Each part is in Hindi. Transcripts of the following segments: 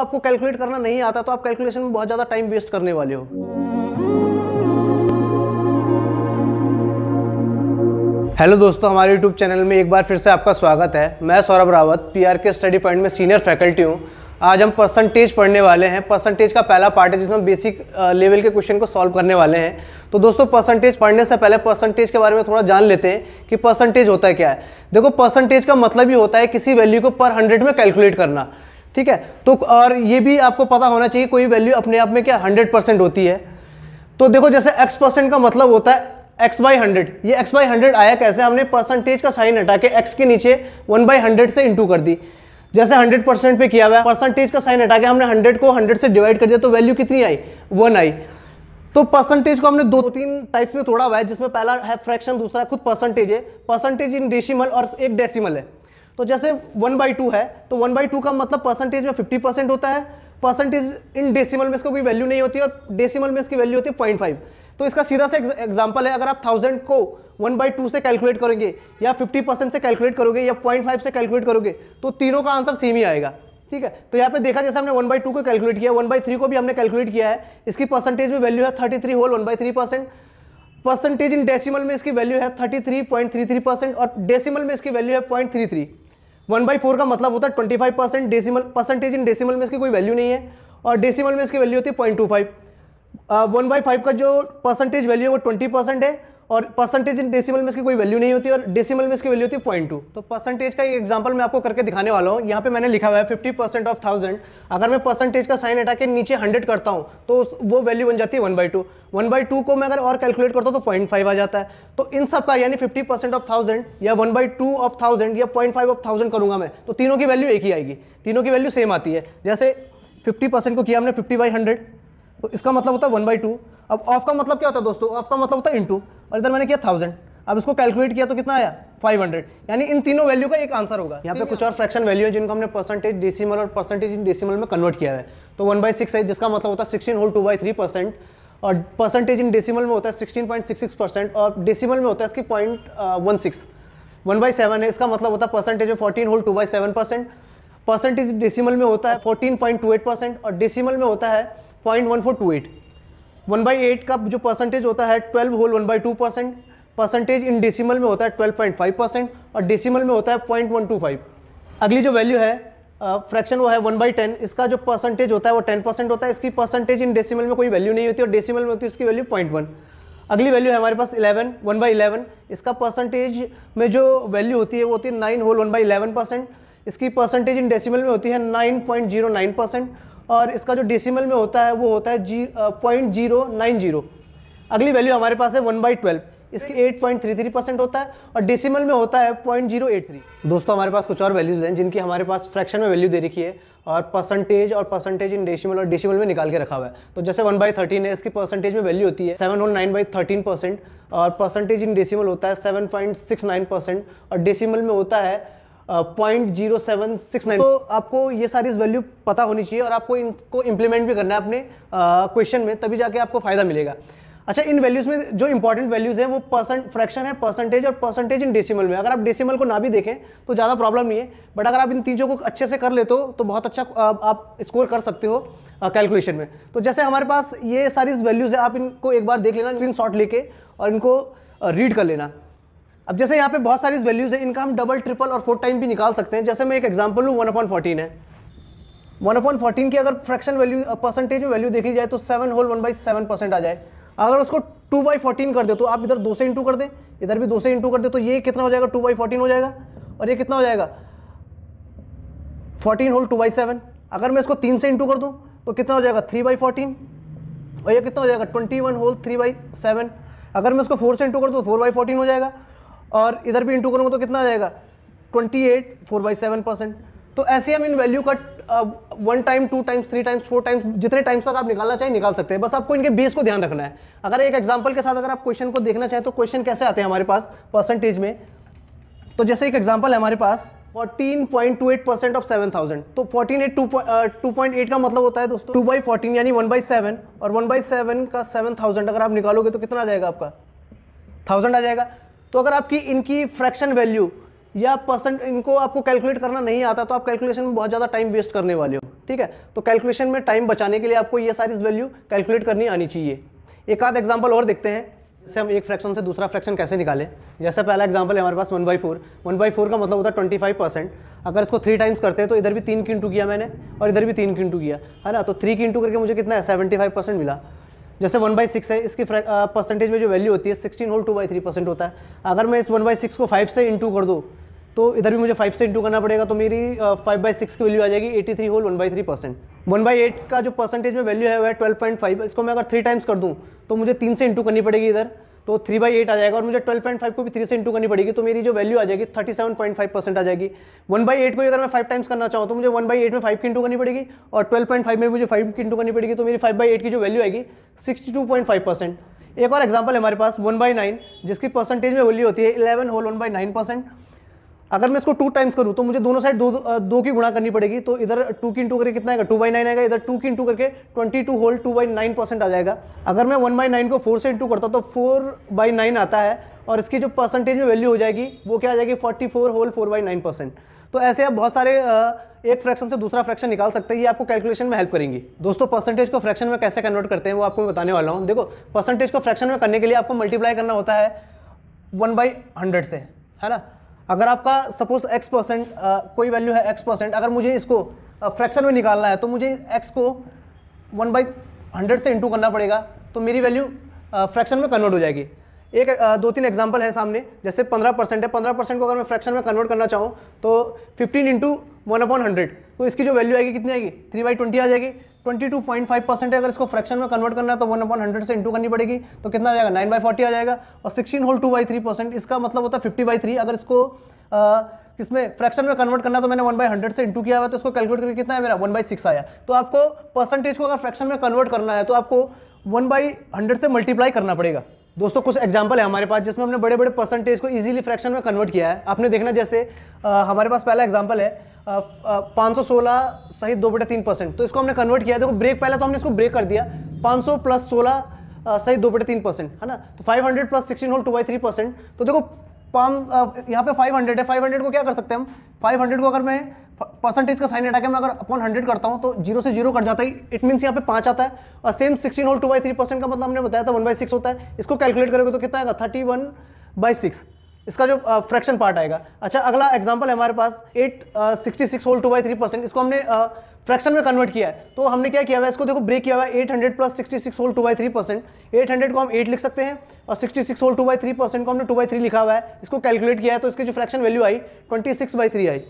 आपको कैलकुलेट करना नहीं आता तो आप कैलकुलेशन में बहुत ज़्यादा टाइम वेस्ट करने वाले हो हेलो दोस्तों हमारे यूट्यूब चैनल में एक बार फिर से आपका स्वागत है मैं सौरभ रावत पीआर के स्टडी पॉइंट में सीनियर फैकल्टी हूँ आज हम परसेंटेज पढ़ने वाले हैं परसेंटेज का पहला पार्ट है जिसमें बेसिक लेवल के क्वेश्चन को सॉल्व करने वाले हैं तो दोस्तों परसेंटेज पढ़ने से पहले परसेंटेज के बारे में थोड़ा जान लेते हैं कि परसेंटेज होता है क्या है देखो परसेंटेज का मतलब ही होता है किसी वैल्यू को पर हंड्रेड में कैलकुलेट करना ठीक है तो और ये भी आपको पता होना चाहिए कोई वैल्यू अपने आप में क्या हंड्रेड परसेंट होती है तो देखो जैसे एक्स परसेंट का मतलब होता है एक्स बाई हंड्रेड ये एक्स बाई हंड्रेड आया कैसे हमने परसेंटेज का साइन हटा के एक्स के नीचे वन बाई हंड्रेड से इंटू कर दी जैसे हंड्रेड परसेंट पे किया हुआ परसेंटेज का साइन हटा के हमने हंड्रेड को हंड्रेड से डिवाइड कर दिया तो वैल्यू कितनी आई वन आई तो परसेंटेज को हमने दो तीन टाइप्स में तोड़ा हुआ है जिसमें पहला है फ्रैक्शन दूसरा खुद परसेंटेज है परसेंटेज इन डेसिमल और एक डेसिमल है तो जैसे वन बाई टू है तो वन बाई टू का मतलब परसेंटेज में फिफ्टी परसेंट होता है परसेंटेज इन डेसिमल में इसका कोई वैल्यू नहीं होती और डेसिमल में इसकी वैल्यू होती है पॉइंट फाइव तो इसका सीधा सा एग्जाम्पल है अगर आप थाउजेंड को वन बाई टू से कैलकुलेट करेंगे या फिफ्टी परसेंट से कैलकुलेट करोगे या पॉइंट फाइव से कैलकुलेट करोगे तो तीनों का आंसर सेम ही आएगा ठीक है तो यहाँ पे देखा जैसे हमने वन बाई टू को कैलकुलेट किया वन बाई थ्री को भी हमने कैलकुलेट किया है इसकी परसेंटेज में वैल्यू है thirty three whole one by three percent percentage in decimal में इसकी वैल्यू है thirty three point three three percent और डेसिमल में इसकी वैल्यू है point three three one by four का मतलब होता है twenty five percent decimal percentage in decimal में इसकी कोई वैल्यू नहीं है और डेसीमल में इसकी वैल्यू होती है point two five one by five का जो परसेंटेज वैल्यू है वो ट्वेंटी परसेंट है और परसेंटेज इन डेसिमल में इसकी कोई वैल्यू नहीं होती और डेसिमल में इसकी वैल्यू होती है पॉइंट टू तो परसेंटेज का एक एग्जाम्पल मैं आपको करके दिखाने वाला हूँ यहाँ पे मैंने लिखा हुआ है फिफ्टी परसेंट ऑफ थाउजेंड अगर मैं परसेंटेज का साइन हटा के नीचे हंड्रेड करता हूँ तो वो वैल्यू बन जाती है one by two one by two को मैं अगर और कैलकुलेट करता हूँ तो पॉइंट फाइव आ जाता है तो इन सब का यानी फिफ्टी परसेंट ऑफ थाउजेंड या one by two of thousand या पॉइंट फाइव ऑफ थाउजेंड करूँगा मैं तो तीनों की वैल्यू एक ही आएगी तीनों की वैल्यू सेम आती है जैसे फिफ्टी परसेंट को किया हमने फिफ्टी बाई हंड्रेड तो इसका मतलब होता है वन बाई टू अब ऑफ का मतलब क्या होता है दोस्तों ऑफ का मतलब होता है इंटू और इधर मैंने किया थाउजेंड अब इसको कैलकुलेट किया तो कितना आया 500 यानी इन तीनों वैल्यू का एक आंसर होगा यहाँ पे कुछ और फ्रैक्शन वैल्यू है जिनको हमने परसेंटेज डेसिमल और परसेंटेज इन डेसिमल में कन्वर्ट किया है तो वन बाई सिक्स है जिसका मतलब होता है sixteen whole two by three percent और परसेंटेज इन डेसिमल में होता है sixteen point six six percent और डेसीमल में होता है इसकी point one six one by seven है इसका मतलब होता है परसेंटेज में fourteen whole two by seven percent percentage decimal में होता है fourteen point two eight percent और डेसीमल में होता है point one four two eight one by eight का जो परसेंटेज होता है twelve whole one by two percent percentage in decimal में होता है ट्वेल्व पॉइंट फाइव परसेंट और डेसिमल में होता है पॉइंट वन टू फाइव अगली जो वैल्यू है फ्रैक्शन uh, वो है वन बाई टेन इसका जो परसेंटेज होता है वो टेन परसेंट होता है इसकी परसेंटेज इन डेसिमल में कोई वैल्यू नहीं होती और डेसिमल में होती है उसकी वैल्यू पॉइंट वन अगली वैल्यू है हमारे पास इलेवन वन बाई इलेवन इसका परसेंटेज में जो वैल्यू होती है वो होती है nine whole one by eleven percent इसकी परसेंटेज इन डेसिमल में होती है nine point zero nine percent और इसका जो डेसिमल में होता है वो होता है जी पॉइंट जीरो नाइन जीरो अगली वैल्यू हमारे पास है वन बाई ट्वेल्व इसकी eight point three three percent होता है और डेसिमल में होता है पॉइंट जीरो एट थ्री दोस्तों हमारे पास कुछ और वैल्यूज़ हैं जिनकी हमारे पास फ्रैक्शन में वैल्यू दे रखी है और परसेंटेज और परसेंटेज इन डेसिमल और डेसिमल में निकाल के रखा हुआ है तो जैसे वन बाई थर्टीन है इसकी परसेंटेज में वैल्यू होती है seven whole nine by thirteen percent और परसेंटेज इन डेसिमल होता है seven point six nine percent और डेसिमल में होता है point zero seven six nine तो आपको ये सारी वैल्यू पता होनी चाहिए और आपको इनको इम्प्लीमेंट भी करना है अपने क्वेश्चन में तभी जाके आपको फ़ायदा मिलेगा अच्छा इन वैल्यूज़ में जो इंपॉर्टेंट वैल्यूज़ हैं वो परसेंट फ्रैक्शन है परसेंटेज और परसेंटेज इन डेसिमल में अगर आप डेसिमल को ना भी देखें तो ज़्यादा प्रॉब्लम नहीं है बट अगर आप इन तीन चीज़ों को अच्छे से कर लेते हो तो बहुत अच्छा आप स्कोर कर सकते हो कैलकुलेशन में तो जैसे हमारे पास ये सारी वैल्यूज़ है आप इनको एक बार देख लेना स्क्रीन लेके और इनको रीड कर लेना अब जैसे यहाँ पे बहुत सारी वैल्यूज है इनका हम डबल ट्रिपल और फोर टाइम भी निकाल सकते हैं जैसे मैं एक एग्जाम्पल लूँ वन अपॉइंट फोर्टीन है वन अपॉइंट फोर्टीन की अगर फ्रैक्शन वैल्यू परसेंटेज में वैल्यू देखी जाए तो seven whole one by seven percent आ जाए अगर उसको टू बाई फोर्टीन कर दे तो आप इधर दो से इंटू कर दें इधर भी दो से इंटू कर दे तो ये कितना हो जाएगा टू बाई फोर्टीन हो जाएगा और ये कितना हो जाएगा fourteen whole two by seven अगर मैं इसको तीन से इंटू कर दूँ तो कितना हो जाएगा थ्री बाई फोर्टीन और ये कितना हो जाएगा twenty one whole three by seven अगर मैं इसको फोर से इंटू कर दूँ तो फोर बाई फोर्टीन हो जाएगा और इधर भी इंटू करूँगा तो कितना आ जाएगा twenty eight four by seven percent तो ऐसे हम इन वैल्यू का one time two times three times four times जितने टाइम्स तक आप निकालना चाहिए निकाल सकते हैं बस आपको इनके बेस को ध्यान रखना है अगर एक एग्जाम्पल के साथ अगर आप क्वेश्चन को देखना चाहें तो क्वेश्चन कैसे आते हैं हमारे पास परसेंटेज में तो जैसे एक एग्जाम्पल है हमारे पास 14.28 परसेंट ऑफ 7000 तो 14 एट टू पॉइंट का मतलब होता है दोस्तों 2 बाई फोर्टीन यानी 1 बाई सेवन और 1 बाई सेवन का 7000 अगर आप निकालोगे तो कितना आ जाएगा आपका 1000 आ जाएगा तो अगर आपकी इनकी फ्रैक्शन वैल्यू या परसेंट इनको आपको कैलकुलेट करना नहीं आता तो आप कैलकुलेशन में बहुत ज़्यादा टाइम वेस्ट करने वाले हो ठीक है तो कैलकुलेशन में टाइम बचाने के लिए आपको ये सारी वैल्यू कैलकुलेट करनी आनी चाहिए एक आध एग्जाम्पल और देखते हैं जैसे हम एक फ्रैक्शन से दूसरा फ्रैक्शन कैसे निकालें जैसे पहला एग्जाम्पल है हमारे पास one by four one by four का मतलब होता है ट्वेंटी फाइव परसेंट अगर इसको थ्री टाइम्स करते हैं तो इधर भी तीन किंटू किया मैंने और इधर भी तीन किंटू किया है ना तो थ्री किंटू करके मुझे कितना है सेवेंटी फाइव परसेंट मिला जैसे वन बाई सिक्स है इसकी परसेंटेज में जो वैल्यू होती है sixteen whole two by three percent होता है अगर मैं इस वन बाई सिक्स को फाइव से इंटू कर दूँ तो इधर भी मुझे फाइव से इंटू करना पड़ेगा तो मेरी फाइव बाई सिक्स की वैल्यू आ जाएगी eighty three whole one by three percent one by eight का जो परसेंटेज में वैल्यू है वह ट्वेल्व पॉइंट फाइव इसको मैं अगर थ्री टाइम्स कर दूँ तो मुझे तीन से इंटू करनी पड़ेगी इधर तो थ्री बाई एट आ जाएगा और मुझे ट्वेल्व पॉइंट फाइव को भी थ्री से इंटू करनी पड़ेगी तो मेरी जो वैल्यू आ जाएगी thirty seven point five percent आ जाएगी वन बाई एट को अगर मैं फाइव टाइम्स करना चाहूँ तो मुझे वन बाई एट में फाइव की इंटू करनी पड़ेगी और ट्वेल्व पॉइंट फाइव में मुझे फाइव की इंटू करनी पड़ेगी तो मेरी फाइव बाई एट की जो वैल्यू आएगी sixty two point five percent एक और एग्जाम्पल हमारे पास वन बाई नाइन जिसकी परसेंटेज में वैल्यू होती है eleven whole one by nine percent अगर मैं इसको टू टाइम्स करूँ तो मुझे दोनों साइड दो दो, दो की गुणा करनी पड़ेगी तो इधर टू की इंटू करके कितना आएगा टू बाई नाइन आएगा इधर टू की इंटू करके twenty two whole two by nine percent आ जाएगा अगर मैं वन बाई नाइन को फोर से इंटू करता हूँ तो फोर बाई नाइन आता है और इसकी जो परसेंटेज में वैल्यू हो जाएगी वो क्या आ जाएगी forty four whole four by nine percent तो ऐसे आप बहुत सारे एक फ्रैक्शन से दूसरा फ्रैक्शन निकाल सकते हैं ये आपको कैलकुलेशन में हेल्प करेंगी दोस्तों परसेंटेज को फ्रैक्शन में कैसे कन्वर्ट करते हैं वो आपको मैं बताने वाला हूँ देखो परसेंटेज को फ्रैक्शन में करने के लिए आपको मल्टीप्लाई करना होता है वन बाई हंड्रेड से है ना अगर आपका सपोज एक्स परसेंट कोई वैल्यू है एक्स परसेंट अगर मुझे इसको फ्रैक्शन में निकालना है तो मुझे एक्स को वन बाई हंड्रेड से इंटू करना पड़ेगा तो मेरी वैल्यू फ्रैक्शन में कन्वर्ट हो जाएगी एक दो तीन एग्जाम्पल है सामने जैसे पंद्रह परसेंट है पंद्रह परसेंट को अगर मैं फ्रैक्शन में कन्वर्ट करना चाहूँ तो fifteen into one upon hundred तो इसकी जो वैल्यू आएगी कितनी आएगी थ्री बाई ट्वेंटी आ जाएगी 22.5 परसेंट है अगर इसको फ्रैक्शन में कन्वर्ट करना है तो वन अपॉन हंड्रेड से इंटू करनी पड़ेगी तो कितना जाएगा नाइन बाई फोर्टी आ जाएगा और sixteen whole two by three percent इसका मतलब होता है फिफ्टी बाई थ्री अगर इसको आ, इसमें फ्रैक्शन में कन्वर्ट करना तो मैंने वन बाई हंड्रेड से इंटू किया हुआ तो इसको कैलकुलेट करके कितना है मेरा वन बाई सिक्स आया तो आपको परसेंटेज को अगर फ्रैक्शन में कन्वर्ट करना है तो आपको वन बाई हंड्रेड से मल्टीप्लाई करना पड़ेगा दोस्तों कुछ एग्जाम्पल है हमारे पास जिसमें हमने बड़े बड़े परसेंटेज को ईजिली फ्रैक्शन में कन्वर्ट किया है आपने देखना जैसे आ, हमारे पास पहला एग्जाम्पल है पाँच सौ सोलह सही दो बटे तीन परसेंट तो इसको हमने कन्वर्ट किया देखो ब्रेक पहले तो हमने इसको ब्रेक कर दिया पाँच सौ प्लस सोलह सही दो बटे तीन परसेंट है ना तो five hundred plus sixteen whole two by three percent तो देखो पाँच यहाँ पे फाइव हंड्रेड है फाइव हंड्रेड को क्या कर सकते हैं हम फाइव हंड्रेड को अगर मैं परसेंटेज का साइन हटा के मैं अगर अपॉन हंड्रेड करता हूँ तो जीरो से जीरो कट जाता है इट मीन्स यहाँ पे पाँच आता है और same sixteen whole two by three percent का मतलब हमने बताया था वन बाई सिक्स होता है इसको कैलकुलेट करोगे तो कितना आएगा थर्टी वन बाई सिक्स इसका जो फ्रैक्शन पार्ट आएगा अच्छा अगला एग्जाम्पल है हमारे पास eight sixty six whole two by three percent इसको हमने फ्रैक्शन में कन्वर्ट किया है तो हमने क्या किया हुआ है इसको देखो ब्रेक किया हुआ है eight hundred plus sixty six whole two by three percent eight hundred को हम एट लिख सकते हैं और sixty six whole two by three percent को हमने टू बाई थ्री लिखा हुआ है इसको कैलकुलेट किया है तो इसकी जो फ्रैक्शन वैल्यू आई ट्वेंटी सिक्स बाई थ्री आई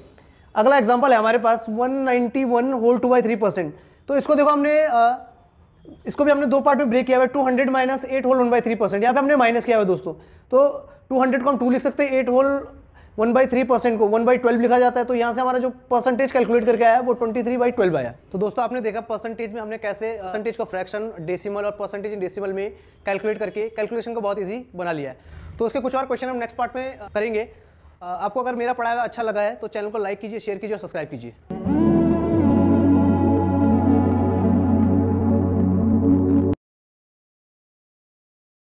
अगला एग्जाम्पल है हमारे पास one ninety one whole two by three percent तो इसको देखो हमने uh, इसको भी हमने दो पार्ट में ब्रेक किया हुआ है two hundred minus eight whole one by three percent यहाँ पे हमने माइनस किया हुआ है दोस्तों तो टू हंड्रेड को हम टू लिख सकते हैं eight whole one by three percent को वन बाई ट्वेल्व लिखा जाता है तो यहाँ से हमारा जो परसेंटेज कैलकुलेट करके आया वो ट्वेंटी थ्री बाई ट्वेल्व आया तो दोस्तों आपने देखा परसेंटेज में हमने कैसे परसेंटेज का फ्रैक्शन डेसिमल और परसेंटेज इन डेसिमल में कैलकुलेट करके कैलकुलेशन को बहुत ईजी बना लिया है तो उसके कुछ और क्वेश्चन हम नेक्स्ट पार्ट में करेंगे आपको अगर मेरा पढ़ाया अच्छा लगा है तो चैनल को लाइक कीजिए शेयर कीजिए और सब्सक्राइब कीजिए